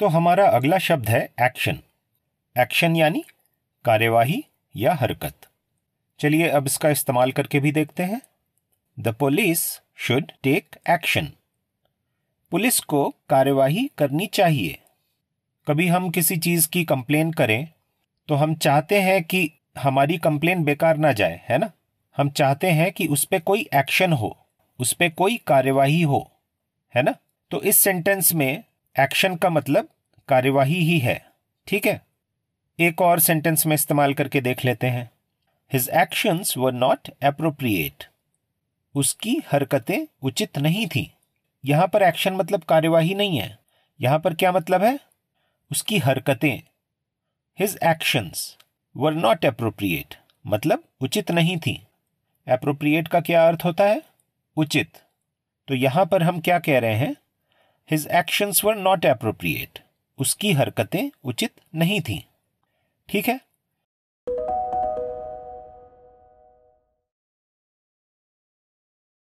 तो हमारा अगला शब्द है एक्शन एक्शन यानी कार्यवाही या हरकत चलिए अब इसका इस्तेमाल करके भी देखते हैं the police should take action police को कार्यवाही करनी चाहिए कभी हम किसी चीज़ की कंप्लेन करें तो हम चाहते हैं कि हमारी कंप्लेन बेकार ना जाए है ना हम चाहते हैं कि उस पर कोई एक्शन हो उस पर कोई कार्यवाही हो है ना तो इस सेंटेंस में एक्शन का मतलब कार्यवाही ही है ठीक है एक और सेंटेंस में इस्तेमाल करके देख लेते हैं his actions were not appropriate उसकी हरकतें उचित नहीं थी यहाँ पर एक्शन मतलब कार्यवाही नहीं है यहाँ पर क्या मतलब है उसकी हरकतें his actions were not appropriate मतलब उचित नहीं थी अप्रोप्रिएट का क्या अर्थ होता है उचित तो यहाँ पर हम क्या कह रहे हैं his actions were not appropriate उसकी हरकतें उचित नहीं थी ठीक है